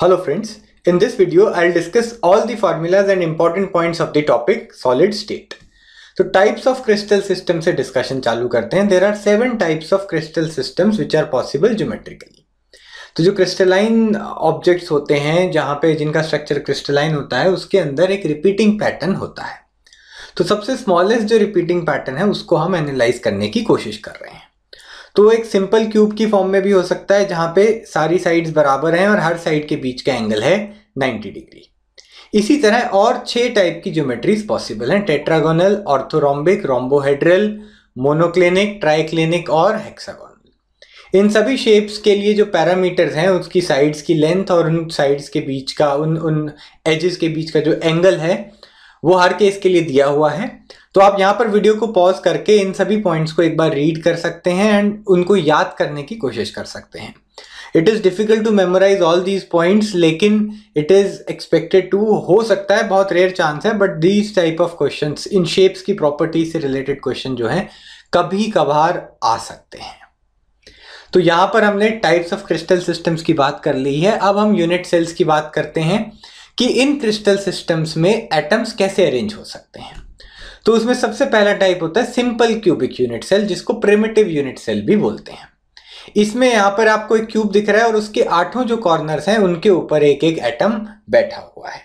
Hello friends, in this video I'll discuss all the formulas and important points of the topic solid state. तो types of crystal system से discussion चालू करते हैं there are seven types of crystal systems which are possible geometrically तो जो crystalline objects होते हैं जहाँ पे जिनका स्ट्रक्चर क्रिस्टलाइन होता है उसके अंदर एक रिपीटिंग पैटर्न होता है तो सबसे स्मॉलेस्ट जो रिपीटिंग पैटर्न है उसको हम एनालाइज करने की कोशिश कर रहे हैं तो वो एक सिंपल क्यूब की फॉर्म में भी हो सकता है जहाँ पे सारी साइड्स बराबर हैं और हर साइड के बीच का एंगल है 90 डिग्री इसी तरह और छह टाइप की ज्योमेट्रीज पॉसिबल हैं tetragonal orthorhombic rhombohedral monoclinic triclinic और हेक्सागोनल इन सभी शेप्स के लिए जो पैरामीटर्स हैं उसकी साइड्स की लेंथ और उन साइड्स के बीच का उन उन एजेस के बीच का जो एंगल है वो हर केस के लिए दिया हुआ है तो आप यहाँ पर वीडियो को पॉज करके इन सभी पॉइंट्स को एक बार रीड कर सकते हैं एंड उनको याद करने की कोशिश कर सकते हैं it is difficult to memorize all these points लेकिन इट इज़ एक्सपेक्टेड टू हो सकता है बहुत रेयर चांस है but these type of question इन शेप्स की प्रॉपर्टी से रिलेटेड क्वेश्चन जो है कभी कभार आ सकते हैं तो यहाँ पर हमने टाइप्स ऑफ क्रिस्टल सिस्टम्स की बात कर ली है अब हम यूनिट सेल्स की बात करते हैं कि इन क्रिस्टल सिस्टम्स में एटम्स कैसे अरेंज हो सकते हैं तो उसमें सबसे पहला टाइप होता है सिंपल क्यूबिक यूनिट सेल जिसको प्रिमिटिव यूनिट सेल भी बोलते हैं इसमें यहाँ पर आपको एक क्यूब दिख रहा है और उसके आठों जो कॉर्नर्स हैं उनके ऊपर एक एक एटम बैठा हुआ है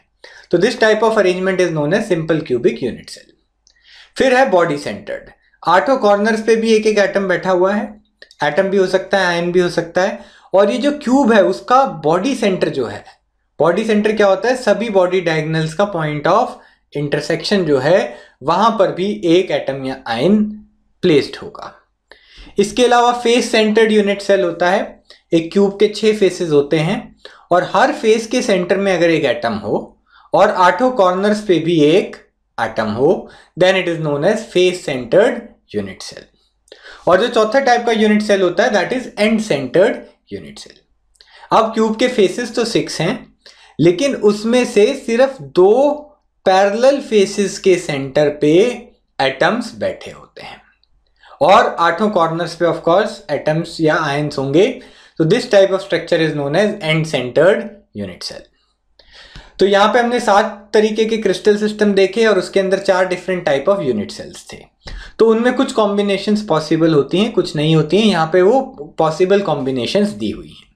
तो this type of arrangement is known as simple cubic unit cell फिर है बॉडी सेंटर्ड आठों कॉर्नर्स पे भी एक एक एटम बैठा हुआ है एटम भी हो सकता है आयन भी हो सकता है और ये जो क्यूब है उसका बॉडी सेंटर जो है बॉडी सेंटर क्या होता है सभी बॉडी डायगनल्स का पॉइंट ऑफ इंटरसेक्शन जो है वहां पर भी एक एटम या आयन प्लेस्ड होगा इसके अलावा फेस सेंटर्ड यूनिट सेल होता है एक क्यूब के छह फेसेस होते हैं और हर फेस के सेंटर में अगर एक एटम हो और आठों कॉर्नर्स पे भी एक एटम हो then it is known as face centred unit cell और जो चौथा टाइप का यूनिट सेल होता है that is end centred unit cell अब क्यूब के फेसेस तो सिक्स हैं लेकिन उसमें से सिर्फ दो पैरेलल फेसेस के सेंटर पे एटम्स बैठे होते हैं और आठों कॉर्नर्स पे ऑफ कोर्स एटम्स या आयंस होंगे तो this type of structure is known as end centred unit cell तो यहां पे हमने सात तरीके के क्रिस्टल सिस्टम देखे और उसके अंदर चार different type of unit cells थे तो उनमें कुछ कॉम्बिनेशंस पॉसिबल होती हैं कुछ नहीं होती हैं यहां पे वो पॉसिबल कॉम्बिनेशंस दी हुई हैं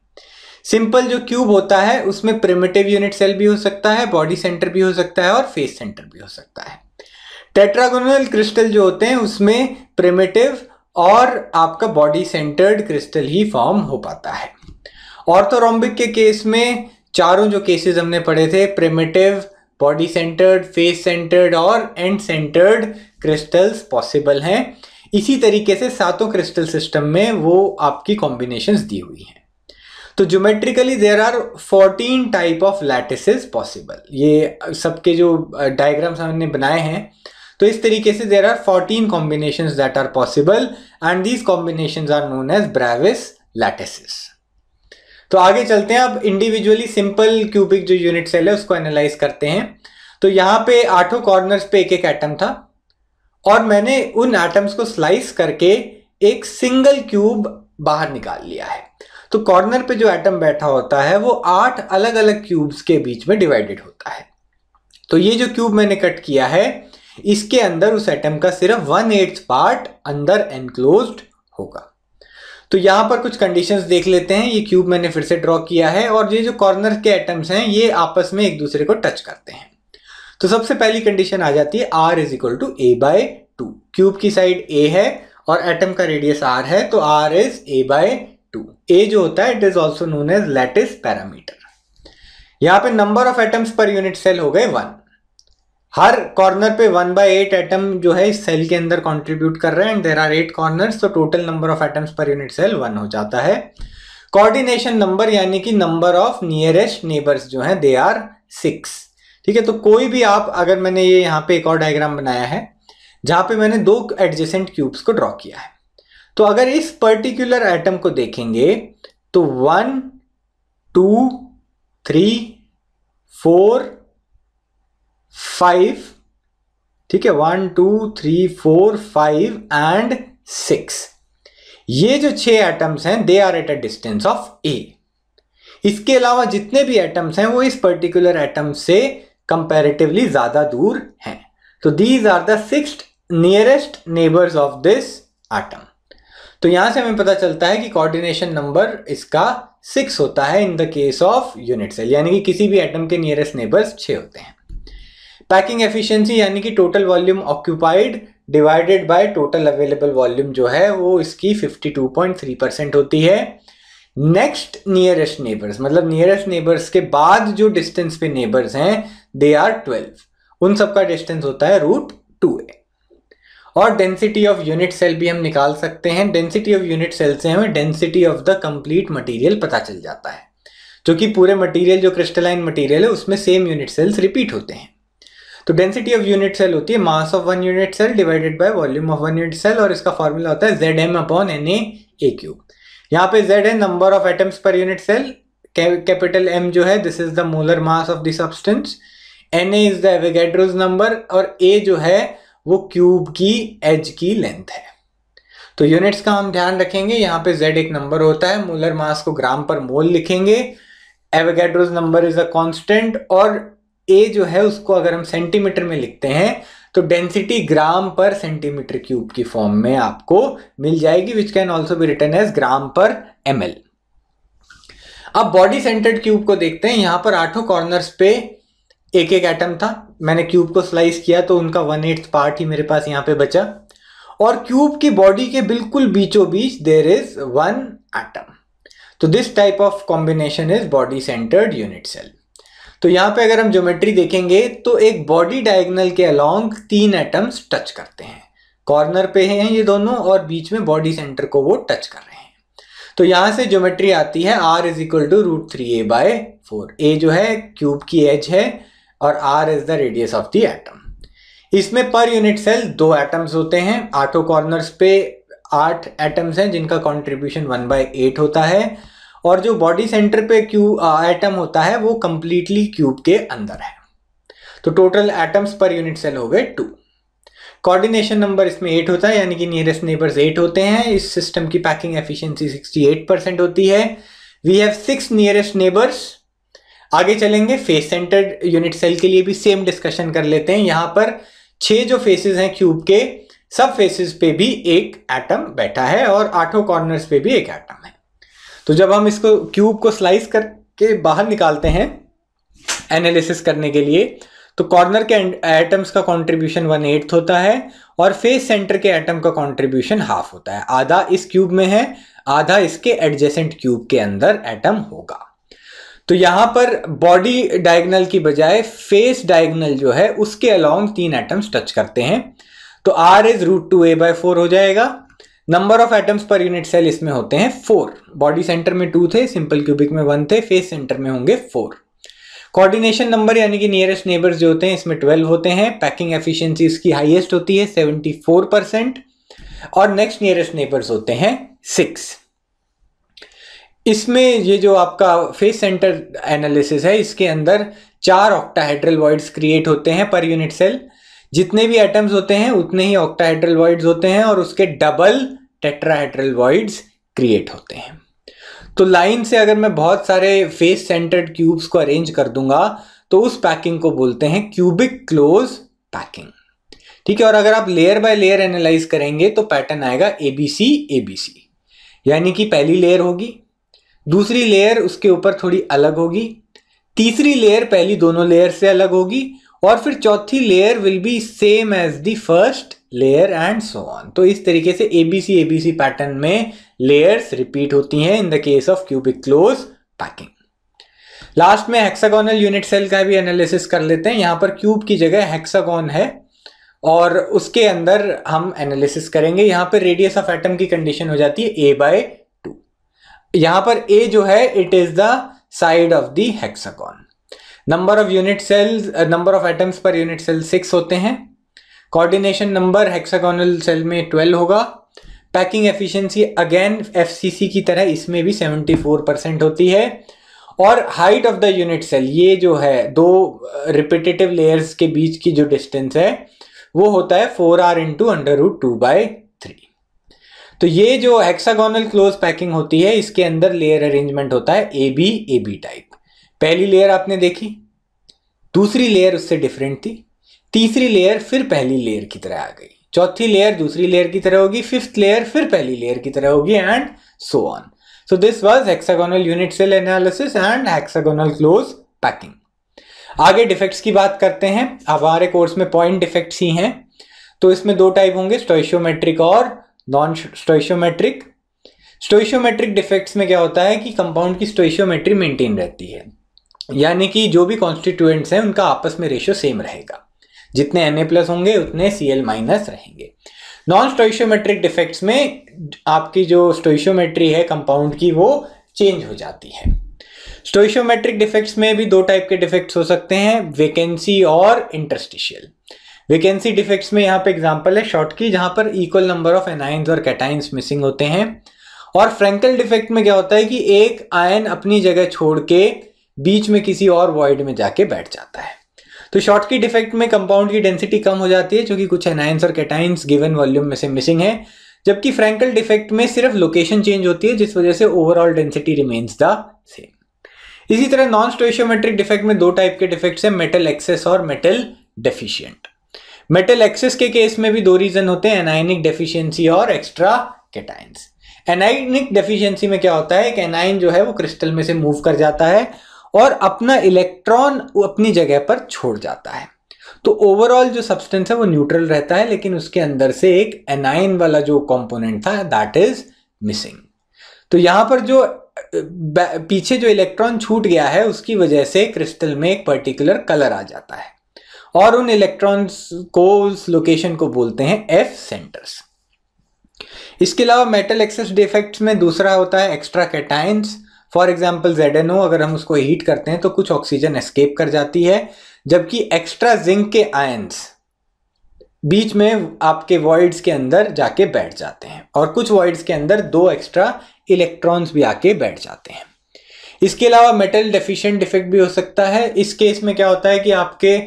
सिंपल जो क्यूब होता है उसमें प्रिमेटिव यूनिट सेल भी हो सकता है बॉडी सेंटर भी हो सकता है और फेस सेंटर भी हो सकता है टेट्रागोनल क्रिस्टल जो होते हैं उसमें प्रिमेटिव और आपका बॉडी सेंटर्ड क्रिस्टल ही फॉर्म हो पाता है ऑर्थोरोम्बिक के केस में चारों जो केसेस हमने पढ़े थे primitive body centred face centred और एंड सेंटर्ड क्रिस्टल्स पॉसिबल हैं इसी तरीके से सातों क्रिस्टल सिस्टम में वो आपकी कॉम्बिनेशंस दी हुई हैं तो geometrically there are 14 type of lattice possible ये सबके जो डायग्राम्स हमने बनाए हैं तो इस तरीके से there are 14 combination that are possible and these combination are known as Bravais lattices तो आगे चलते हैं अब इंडिविजुअली सिंपल क्यूबिक जो यूनिट सेल है उसको एनालाइज करते हैं तो यहाँ पे आठों कॉर्नर्स पे एक एक एटम था और मैंने उन एटम्स को स्लाइस करके एक सिंगल क्यूब बाहर निकाल लिया है तो कॉर्नर पे जो एटम बैठा होता है वो आठ अलग अलग क्यूब्स के बीच में डिवाइडेड होता है तो ये जो क्यूब मैंने कट किया है इसके अंदर उस एटम का सिर्फ वन एट्थ पार्ट अंदर एनक्लोज होगा तो यहां पर कुछ कंडीशंस देख लेते हैं ये क्यूब मैंने फिर से ड्रॉ किया है और ये जो कॉर्नर के एटम्स हैं ये आपस में एक दूसरे को टच करते हैं तो सबसे पहली कंडीशन आ जाती है r is equal to a by two cube की साइड ए है और एटम का रेडियस आर है तो r is a by two a जो होता है it is also known as lattice parameter यहां पे number of atoms per unit cell हो गए वन हर कॉर्नर पे वन बाई एट एटम जो है इस सेल के अंदर कंट्रीब्यूट कर रहे हैं and there are eight corner तो total number of atoms per unit cell one हो जाता है कोऑर्डिनेशन नंबर यानी कि नंबर ऑफ नियरेस्ट नेबर्स जो हैं दे आर सिक्स ठीक है तो कोई भी आप अगर मैंने ये यहाँ पे एक और डायग्राम बनाया है जहाँ पे मैंने दो एडजेसेंट क्यूब्स को ड्रॉ किया है तो अगर इस पर्टिकुलर एटम को देखेंगे तो one two three four five ठीक है one two three four five and six ये जो छह एटम्स हैं they are at a distance of a इसके अलावा जितने भी एटम्स हैं वो इस पर्टिकुलर एटम से कंपैरेटिवली ज़्यादा दूर हैं तो these are the six nearest neighbours of this atom तो यहां से हमें पता चलता है कि कोऑर्डिनेशन नंबर इसका सिक्स होता है in the case of unit cell यानी कि किसी भी एटम के नियरेस्ट नेबर्स छः होते हैं पैकिंग एफिशिएंसी यानी कि total volume occupied divided by total available volume जो है वो इसकी 52.3 परसेंट होती है नेक्स्ट नियरेस्ट नेबर्स मतलब नियरेस्ट नेबर्स के बाद जो डिस्टेंस पे नेबर्स हैं दे आर 12 उन सबका डिस्टेंस होता है रूट टू ए और डेंसिटी ऑफ यूनिट सेल भी हम निकाल सकते हैं डेंसिटी ऑफ यूनिट सेल से हमें density of the complete material पता चल जाता है जो कि पूरे मटेरियल जो क्रिस्टलाइन मटेरियल है उसमें सेम यूनिट सेल्स रिपीट होते हैं तो डेंसिटी ऑफ यूनिट सेल होती है mass of one unit cell divided by volume of one unit cell और इसका फॉर्मूला होता है Z M upon N A a cube यहाँ पे जेड है number of atoms per unit cell capital M जो है this is the molar mass of the substance N A is the Avogadro's number और a जो है वो cube की एज की लेंथ है तो यूनिट्स का हम ध्यान रखेंगे यहाँ पे z एक नंबर होता है मोलर मास को ग्राम पर मोल लिखेंगे Avogadro's number is a constant और ए जो है उसको अगर हम सेंटीमीटर में लिखते हैं तो डेंसिटी ग्राम पर सेंटीमीटर क्यूब की फॉर्म में आपको मिल जाएगी which can also be written as gram per M अब बॉडी सेंटर्ड क्यूब को देखते हैं यहां पर आठों कॉर्नर्स पे एक एक एटम था मैंने क्यूब को स्लाइस किया तो उनका वन एट्थ पार्ट ही मेरे पास यहाँ पे बचा और क्यूब की बॉडी के बिल्कुल बीचों बीच देर इज वन एटम तो this type of combination is body centred unit cell तो यहाँ पे अगर हम ज्योमेट्री देखेंगे तो एक बॉडी डायगनल के अलॉन्ग तीन एटम्स टच करते हैं कॉर्नर पे हैं ये दोनों और बीच में बॉडी सेंटर को वो टच कर रहे हैं तो यहाँ से ज्योमेट्री आती है r is equal to root three a by four a जो है क्यूब की एज है और r is the radius of the atom इसमें पर यूनिट सेल दो एटम्स होते हैं आठों कॉर्नर्स पे आठ एटम्स हैं जिनका कॉन्ट्रीब्यूशन वन बाय एट होता है और जो बॉडी सेंटर पे क्यू एटम होता है वो कंप्लीटली क्यूब के अंदर है तो total atoms per unit cell हो गए टू कोऑर्डिनेशन नंबर इसमें एट होता है यानी कि नियरेस्ट नेबर्स एट होते हैं इस सिस्टम की पैकिंग एफिशिएंसी 68 परसेंट होती है we have six nearest neighbours आगे चलेंगे फेस सेंटर्ड यूनिट सेल के लिए भी सेम डिस्कशन कर लेते हैं यहाँ पर छह जो फेसेस हैं क्यूब के सब फेसेस पे भी एक एटम बैठा है और आठों कॉर्नर्स पे भी एक एटम है तो जब हम इसको क्यूब को स्लाइस करके बाहर निकालते हैं एनालिसिस करने के लिए तो कॉर्नर के एटम्स का कंट्रीब्यूशन वन एट्थ होता है और फेस सेंटर के एटम का कंट्रीब्यूशन हाफ होता है आधा इस क्यूब में है आधा इसके एडजेसेंट क्यूब के अंदर एटम होगा तो यहां पर बॉडी डायगनल की बजाय फेस डायगनल जो है उसके अलॉन्ग तीन एटम्स टच करते हैं तो r is root two a by four हो जाएगा number of atoms per unit cell इसमें होते हैं फोर बॉडी सेंटर में टू थे सिंपल क्यूबिक में वन थे फेस सेंटर में होंगे फोर कोऑर्डिनेशन नंबर यानी कि नियरेस्ट नेबर्स जो होते हैं इसमें ट्वेल्व होते हैं पैकिंग एफिशिएंसी इसकी हाईएस्ट होती है सेवेंटी फोर परसेंट और नेक्स्ट नियरेस्ट नेबर्स होते हैं सिक्स इसमें ये जो आपका फेस सेंटर एनालिसिस है इसके अंदर चार ऑक्टाहाइड्रल वॉइड्स क्रिएट होते हैं पर यूनिट सेल जितने भी एटम्स होते हैं उतने ही ऑक्टाहाइड्रल वॉइड्स होते हैं और उसके डबल टेट्राहाइड्रल वॉइड्स क्रिएट होते हैं तो लाइन से अगर मैं बहुत सारे फेस सेंटर्ड क्यूब्स को अरेंज कर दूंगा तो उस पैकिंग को बोलते हैं क्यूबिक क्लोज पैकिंग ठीक है और अगर आप लेयर बाय लेयर एनालाइज करेंगे तो पैटर्न आएगा एबीसी एबीसी यानी कि पहली लेयर होगी दूसरी लेयर उसके ऊपर थोड़ी अलग होगी तीसरी लेयर पहली दोनों लेयर से अलग होगी और फिर चौथी layer will be same as the first layer and so on तो इस तरीके से एबीसी एबीसी पैटर्न में लेयर्स रिपीट होती हैं in the case of cubic close packing last में हेक्सागोनल यूनिट सेल का भी एनालिसिस कर लेते हैं यहाँ पर क्यूब की जगह हेक्सागोन है और उसके अंदर हम एनालिसिस करेंगे यहाँ पर रेडियस ऑफ एटम की कंडीशन हो जाती है ए बाय यहां पर ए जो है it is the side of the hexagon number of unit cells number of atoms per unit cell six होते हैं कोऑर्डिनेशन नंबर हेक्सागोनल सेल में ट्वेल्व होगा पैकिंग एफिशिएंसी अगेन एफसीसी की तरह इसमें भी सेवेंटी फोर परसेंट होती है और height of the unit cell ये जो है दो रिपीटेटिव uh, लेयर्स के बीच की जो डिस्टेंस है वो होता है four r into under root two by तो ये जो हेक्सागोनल क्लोज पैकिंग होती है इसके अंदर लेयर अरेंजमेंट होता है A B A B type पहली लेयर आपने देखी दूसरी लेयर उससे डिफरेंट थी तीसरी लेयर फिर पहली लेयर की तरह आ गई चौथी लेयर दूसरी लेयर की तरह होगी फिफ्थ लेयर फिर पहली लेयर की तरह होगी and so on so this was hexagonal unit cell analysis and hexagonal close packing आगे डिफेक्ट्स की बात करते हैं हमारे कोर्स में पॉइंट डिफेक्ट्स ही हैं तो इसमें दो टाइप होंगे स्टोशियोमेट्रिक और नॉन स्टोइशियोमेट्रिक स्टोइशियोमेट्रिक डिफेक्ट्स में क्या होता है कि कंपाउंड की स्टोशियोमेट्री मेंटेन रहती है यानी कि जो भी कॉन्स्टिट्यूएंट्स हैं उनका आपस में रेशियो सेम रहेगा जितने एन ए प्लस होंगे उतने सी एल माइनस रहेंगे नॉन स्टोइशियोमेट्रिक डिफेक्ट्स में आपकी जो स्टोइशोमेट्री है कंपाउंड की वो चेंज हो जाती है स्टोइशोमेट्रिक डिफेक्ट्स में भी दो टाइप के डिफेक्ट्स हो सकते हैं वेकेंसी और इंटरस्टिशियल वेकेंसी डिफेक्ट्स में यहाँ पे एग्जाम्पल है शॉर्ट की जहाँ पर इक्वल नंबर ऑफ एनाइंस और कैटाइंस मिसिंग होते हैं और फ्रेंकल डिफेक्ट में क्या होता है कि एक आयन अपनी जगह छोड़ के बीच में किसी और वॉइड में जाके बैठ जाता है तो शॉर्ट की डिफेक्ट में कंपाउंड की डेंसिटी कम हो जाती है जो कि कुछ एनाइंस और कैटाइंस गिवन वॉल्यूम में से मिसिंग है जबकि फ्रेंकल डिफेक्ट में सिर्फ लोकेशन चेंज होती है जिस वजह से overall density remains the same इसी तरह नॉन स्टोशियोमेट्रिक डिफेक्ट में दो टाइप के डिफेक्ट्स हैं मेटल एक्सेस और मेटल डेफिशियंट मेटल एक्सेस के केस में भी दो रीजन होते हैं एनाइनिक डेफिशिएंसी और एक्स्ट्रा कैटाइंस एनाइनिक डेफिशिएंसी में क्या होता है कि एनाइन जो है वो क्रिस्टल में से मूव कर जाता है और अपना इलेक्ट्रॉन अपनी जगह पर छोड़ जाता है तो ओवरऑल जो सब्सटेंस है वो न्यूट्रल रहता है लेकिन उसके अंदर से एक एनाइन वाला जो कॉम्पोनेंट था दैट इज मिसिंग तो यहां पर जो पीछे जो इलेक्ट्रॉन छूट गया है उसकी वजह से क्रिस्टल में एक पर्टिकुलर कलर आ जाता है और उन इलेक्ट्रॉन्स को उस लोकेशन को बोलते हैं एफ सेंटर्स इसके अलावा मेटल एक्सेस डिफेक्ट्स में दूसरा होता है extra cations for example Z अगर हम उसको हीट करते हैं तो कुछ ऑक्सीजन एस्केप कर जाती है जबकि एक्स्ट्रा जिंक के आयंस बीच में आपके वॉइड्स के अंदर जाके बैठ जाते हैं और कुछ वॉइड्स के अंदर दो एक्स्ट्रा इलेक्ट्रॉन्स भी आके बैठ जाते हैं इसके अलावा मेटल डेफिशिएंट डिफेक्ट भी हो सकता है इस केस में क्या होता है कि आपके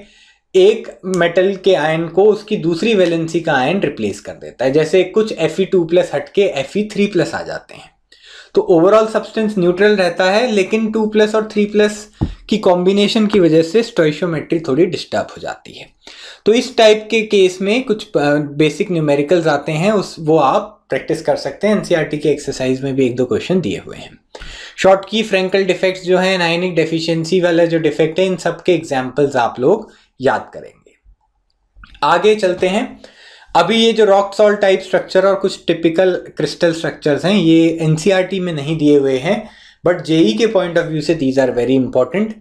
एक मेटल के आयन को उसकी दूसरी वैलेंसी का आयन रिप्लेस कर देता है जैसे कुछ एफ ई टू प्लस हटके एफ ई थ्री प्लस आ जाते हैं तो ओवरऑल सब्सटेंस न्यूट्रल रहता है लेकिन टू प्लस और थ्री प्लस की कॉम्बिनेशन की वजह से स्टोइशोमेट्री थोड़ी डिस्टर्ब हो जाती है तो इस टाइप के केस में कुछ बेसिक न्यूमेरिकल्स आते हैं उस वो आप प्रैक्टिस कर सकते हैं एनसीईआरटी e के एक्सरसाइज में भी एक दो क्वेश्चन दिए हुए हैं शॉर्ट की फ्रेंकल डिफेक्ट्स जो है नाइनिक डेफिशिएंसी वाला जो डिफेक्ट है इन सब के एग्जांपल्स आप लोग याद करेंगे आगे चलते हैं अभी ये जो रॉक सॉल्ट टाइप स्ट्रक्चर और कुछ टिपिकल क्रिस्टल स्ट्रक्चर्स हैं ये एनसीईआरटी e में नहीं दिए हुए हैं बट जेई e के पॉइंट ऑफ व्यू से दीज आर वेरी इंपॉर्टेंट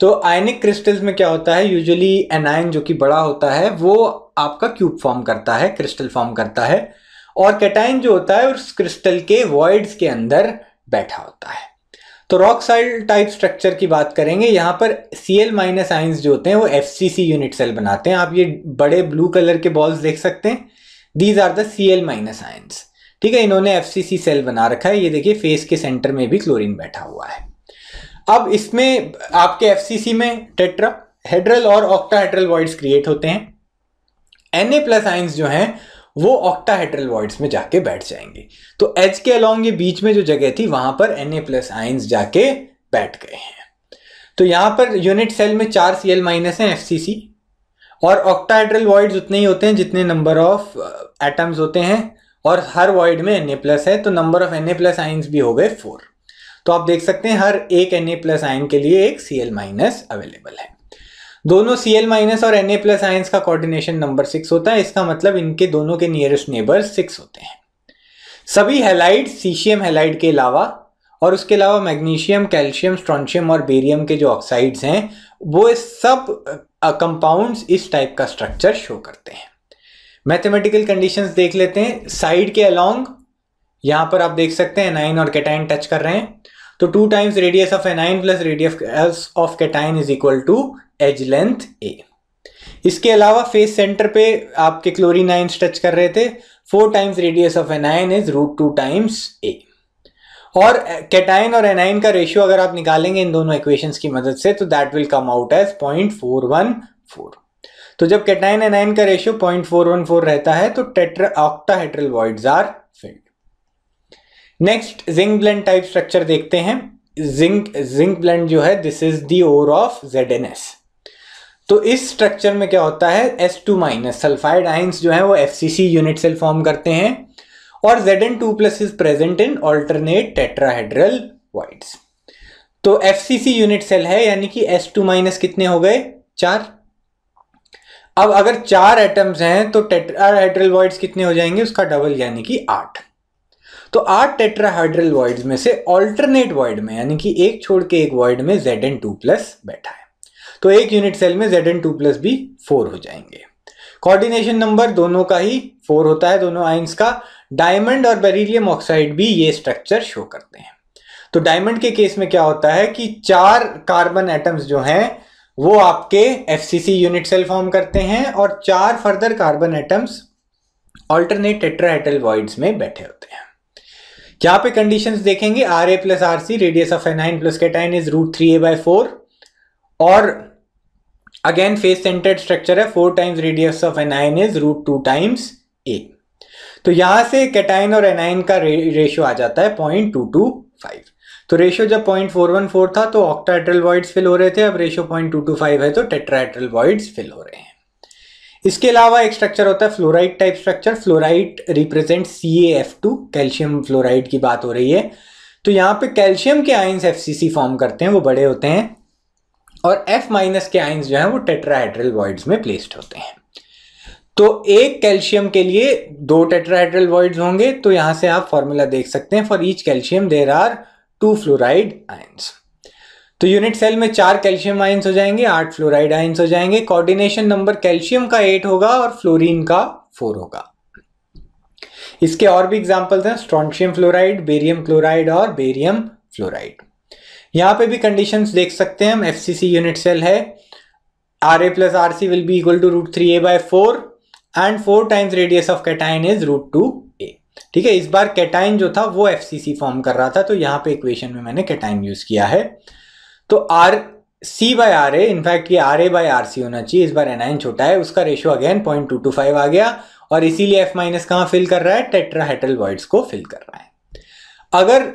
तो आयनिक क्रिस्टल्स में क्या होता है यूजुअली एनायन जो कि बड़ा होता है वो आपका क्यूब फॉर्म करता है क्रिस्टल फॉर्म करता है और कैटाइन जो होता है उस क्रिस्टल के वॉइड्स के अंदर बैठा होता है तो रॉक साइल टाइप स्ट्रक्चर की बात करेंगे यहाँ पर सी एल माइनस आइंस जो होते हैं वो F C C unit cell बनाते हैं आप ये बड़े ब्लू कलर के बॉल्स देख सकते हैं these are the C L minus ions ठीक है इन्होंने एफ सी सी सेल बना रखा है ये देखिए फेस के सेंटर में भी क्लोरीन बैठा हुआ है अब इसमें आपके एफ सी सी में टेट्रा हेड्रल और ऑक्टाहेड्रल वॉइड्स क्रिएट होते हैं एन ए प्लस आइंस जो हैं वो ऑक्टाहेड्रल वॉइड्स में जाके बैठ जाएंगे तो एच के अलोंग ये बीच में जो जगह थी वहां पर एन ए प्लस आइंस जाके बैठ गए हैं तो यहां पर यूनिट सेल में चार सी एल माइनस हैं एफ सी सी और ऑक्टाहेड्रल वॉइड्स उतने ही होते हैं जितने नंबर ऑफ एटम्स होते हैं और हर वॉइड में एन ए प्लस है तो number of N A plus ions भी हो गए फोर तो आप देख सकते हैं हर एक एन ए प्लस आइन के लिए एक सी एल माइनस अवेलेबल है दोनों सी एल माइनस और एन ए प्लस आयंस का कोऑर्डिनेशन नंबर सिक्स होता है इसका मतलब इनके दोनों के नियरेस्ट नेबर सिक्स होते हैं सभी हेलाइड सीशियम हेलाइड के अलावा और उसके अलावा मैग्नीशियम कैल्शियम स्ट्रॉन्शियम और बेरियम के जो ऑक्साइड्स हैं वो सब कंपाउंड्स इस टाइप का स्ट्रक्चर शो करते हैं मैथमेटिकल कंडीशंस देख लेते हैं साइड के अलोंग यहां पर आप देख सकते हैं नाइन और कैटाइन टच कर रहे हैं तो two times radius of anion plus radius of cation is equal to edge length a इसके अलावा फेस सेंटर पे आपके क्लोरीन आइन टच कर रहे थे four times radius of anion is root two times a और कैटाइन और एनाइन का रेशियो अगर आप निकालेंगे इन दोनों इक्वेशंस की मदद से तो that will come out as point four one four तो जब कैटाइन एनाइन का ratio point four one four रहता है तो tetra octahedral voids are filled next zinc blende type structure देखते हैं जिंक जिंक ब्लेंड जो है this is the ore of Z N S तो इस स्ट्रक्चर में क्या होता है S two minus sulphide ions जो है वो F C C unit cell form करते हैं और Z N two plus is present in alternate tetrahedral voids तो F C C unit cell है यानी कि एस टू माइनस कितने हो गए चार अब अगर चार एटम्स हैं तो टेट्राहेड्रल वाइड्स कितने हो जाएंगे उसका डबल यानी कि आठ तो आठ टेट्राहाइड्रल वॉइड में से ऑल्टरनेट वॉइड में यानी कि एक छोड़ के एक वॉइड में जेड एन टू प्लस बैठा है तो एक यूनिट सेल में जेड एन टू प्लस भी फोर हो जाएंगे कोऑर्डिनेशन नंबर दोनों का ही फोर होता है दोनों आइंस का डायमंड और बेरिलियम ऑक्साइड भी ये स्ट्रक्चर शो करते हैं तो डायमंड के केस में क्या होता है कि चार कार्बन एटम्स जो हैं वो आपके सी यूनिट सेल फॉर्म करते हैं और चार further carbon atoms alternate tetrahedral voids में बैठे होते हैं तो यहाँ पे कंडीशन देखेंगे r a plus r c radius of anion plus cation is root three a by four और अगेन फेस सेंटर्ड स्ट्रक्चर है four times radius of anion is root two times a तो यहां से cation और A9 का रे, ratio आ जाता है पॉइंट टू टू फाइव तो रेशियो जब पॉइंट फोर वन फोर था तो ऑक्टाइट्रल वॉइड्स फिल हो रहे थे अब ratio point two two five है तो टेट्राट्रल वॉइड्स फिल हो रहे हैं इसके अलावा एक स्ट्रक्चर होता है fluoride type structure fluoride represent C F two calcium fluoride की बात हो रही है तो यहाँ पे कैल्शियम के आइंस एफ फॉर्म करते हैं वो बड़े होते हैं और एफ माइनस के आइंस जो हैं वो टेट्राहेड्रल वॉइड्स में प्लेस्ड होते हैं तो एक कैल्शियम के लिए दो टेट्राहेड्रल वॉइड्स होंगे तो यहाँ से आप फॉर्मूला देख सकते हैं for each calcium there are two fluoride ions तो यूनिट सेल में चार कैल्शियम आइंस हो जाएंगे आठ फ्लोराइड आइंस हो जाएंगे कोऑर्डिनेशन नंबर कैल्शियम का एट होगा और फ्लोरीन का फोर होगा इसके और भी एग्जांपल्स हैं स्ट्रॉन्शियम फ्लोराइड बेरियम क्लोराइड और बेरियम फ्लोराइड यहां पे भी कंडीशंस देख सकते हैं हम एफ यूनिट सेल है r a plus r c will be equal to root three a by four and four times radius of cation is root two a ठीक है इस बार कैटाइन जो था वो एफ फॉर्म कर रहा था तो यहाँ पे इक्वेशन में मैंने कैटाइन यूज किया है तो r c by r a in fact ये r a by r c होना चाहिए इस बार आइन छोटा है उसका ratio again point two two five आ गया और इसीलिए एफ माइनस कहाँ फिल कर रहा है टेट्राहेटल वॉइड्स को फिल कर रहा है अगर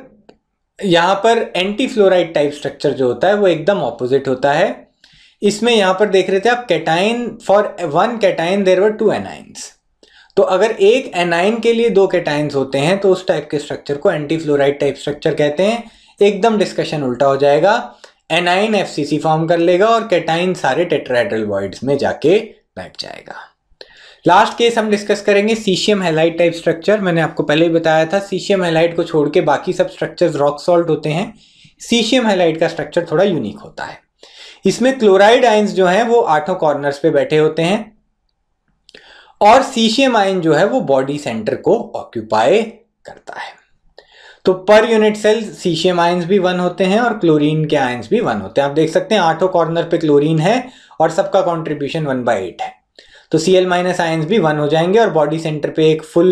यहाँ पर एंटी फ्लोराइड टाइप स्ट्रक्चर जो होता है वो एकदम ऑपोजिट होता है इसमें यहाँ पर देख रहे थे आप cation for one cation there were two anions तो अगर एक एनाइन के लिए दो कैटाइंस होते हैं तो उस टाइप के स्ट्रक्चर को एंटी फ्लोराइड टाइप स्ट्रक्चर कहते हैं एकदम डिस्कशन उल्टा हो जाएगा एनाइन एफ फॉर्म कर लेगा और कैटाइन सारे टेट्राहेड्रल वॉइड्स में जाके बैठ जाएगा लास्ट केस हम डिस्कस करेंगे सीशियम हेलाइट टाइप स्ट्रक्चर मैंने आपको पहले ही बताया था सीशियम हेलाइट को छोड़ के बाकी सब स्ट्रक्चर्स रॉक सॉल्ट होते हैं सीशियम हेलाइट का स्ट्रक्चर थोड़ा यूनिक होता है इसमें क्लोराइड आइंस जो हैं वो आठों कॉर्नर्स पे बैठे होते हैं और सीशियम आइन जो है वो बॉडी सेंटर को ऑक्यूपाई करता है तो per unit cell caesium ions भी वन होते हैं और क्लोरीन के आयंस भी वन होते हैं आप देख सकते हैं आठों कॉर्नर पे क्लोरीन है और सबका कॉन्ट्रीब्यूशन वन बाई एट है तो सी एल माइनस आयंस भी वन हो जाएंगे और बॉडी सेंटर पे एक फुल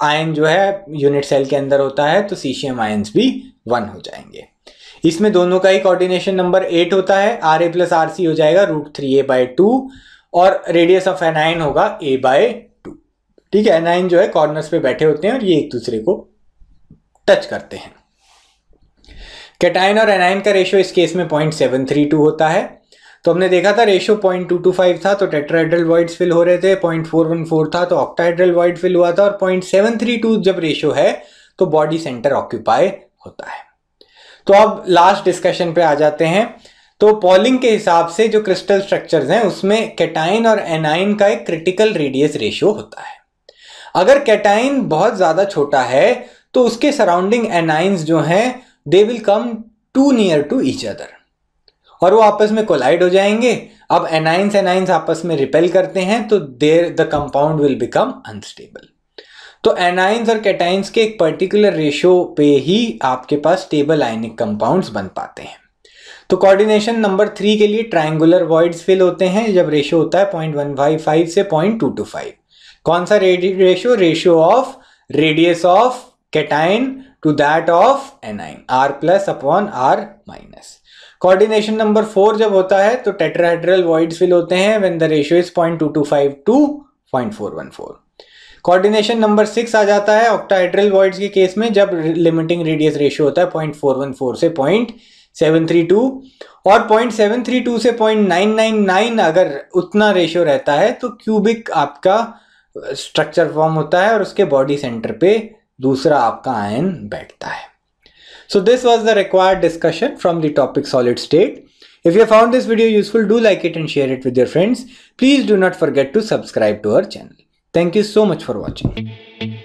आयन जो है यूनिट सेल के अंदर होता है तो सीशियम आयंस भी वन हो जाएंगे इसमें दोनों का ही कॉर्डिनेशन नंबर एट होता है r a plus r c हो जाएगा root three a by two और रेडियस ऑफ एनाइन होगा ए बाय टू ठीक है एनाइन जो है कॉर्नर्स पे बैठे होते हैं और ये एक दूसरे को टच करते हैं कैटाइन और एनाइन का रेशो इस केस में पॉइंट सेवन थ्री टू होता है तो हमने देखा था ratio point two two five था तो टेट्राइड्रल वॉइड्स फिल हो रहे थे पॉइंट फोर वन फोर था तो ऑक्टाइड्रल वॉइड फिल हुआ था और पॉइंट सेवन थ्री टू जब रेशो है तो बॉडी सेंटर ऑक्यूपाई होता है तो अब लास्ट डिस्कशन पे आ जाते हैं तो पॉलिंग के हिसाब से जो क्रिस्टल स्ट्रक्चर्स हैं उसमें कैटाइन और एनाइन का एक क्रिटिकल रेडियस रेशियो होता है अगर कैटाइन बहुत ज़्यादा छोटा है तो उसके सराउंडिंग एनाइंस जो हैं they will come too near to each other और वो आपस में कोलाइड हो जाएंगे अब एनाइंस एनाइंस आपस में रिपेल करते हैं तो there the compound will become unstable तो एनाइंस और कैटाइंस के एक पर्टिकुलर रेशियो पे ही आपके पास स्टेबल आयनिक कंपाउंड्स बन पाते हैं तो कोऑर्डिनेशन नंबर थ्री के लिए ट्रायंगुलर वॉइड्स फिल होते हैं जब रेशियो होता है पॉइंट वन फाइव फाइव से पॉइंट टू टू फाइव कौन सा ratio ratio of radius of to that of anion r plus upon r minus coordination number four जब होता है तो टेट्राहेड्रल वॉइड फिल होते हैं when the ratio is point two two five to point four one four coordination number six आ जाता है octahedral voids के केस में जब लिमिटिंग रेडियस रेशियो होता है पॉइंट फोर वन फोर से पॉइंट सेवन थ्री टू और पॉइंट सेवन थ्री टू से पॉइंट नाइन नाइन नाइन अगर उतना रेशियो रहता है तो क्यूबिक आपका स्ट्रक्चर फॉर्म होता है और उसके बॉडी सेंटर पे दूसरा आपका आयन बैठता है so this was the required discussion from the topic solid state if you found this video useful do like it and share it with your friends please do not forget to subscribe to our channel thank you so much for watching